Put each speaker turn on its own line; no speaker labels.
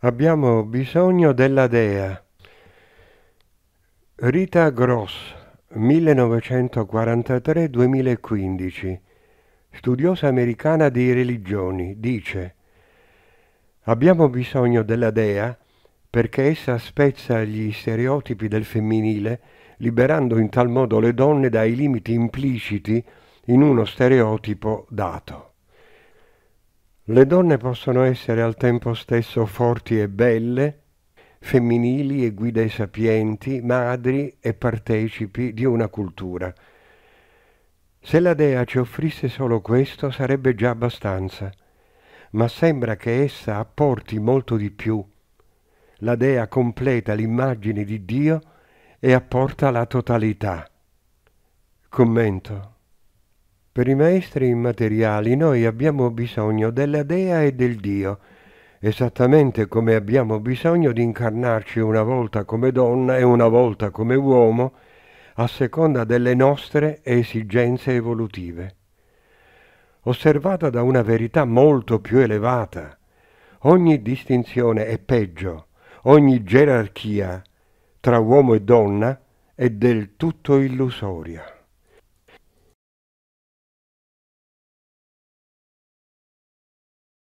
Abbiamo bisogno della Dea. Rita Gross, 1943-2015, studiosa americana di religioni, dice Abbiamo bisogno della Dea perché essa spezza gli stereotipi del femminile, liberando in tal modo le donne dai limiti impliciti in uno stereotipo dato. Le donne possono essere al tempo stesso forti e belle, femminili e guide sapienti, madri e partecipi di una cultura. Se la dea ci offrisse solo questo sarebbe già abbastanza, ma sembra che essa apporti molto di più. La dea completa l'immagine di Dio e apporta la totalità. Commento. Per i maestri immateriali noi abbiamo bisogno della Dea e del Dio, esattamente come abbiamo bisogno di incarnarci una volta come donna e una volta come uomo, a seconda delle nostre esigenze evolutive. Osservata da una verità molto più elevata, ogni distinzione è peggio, ogni gerarchia tra uomo e donna è del tutto illusoria.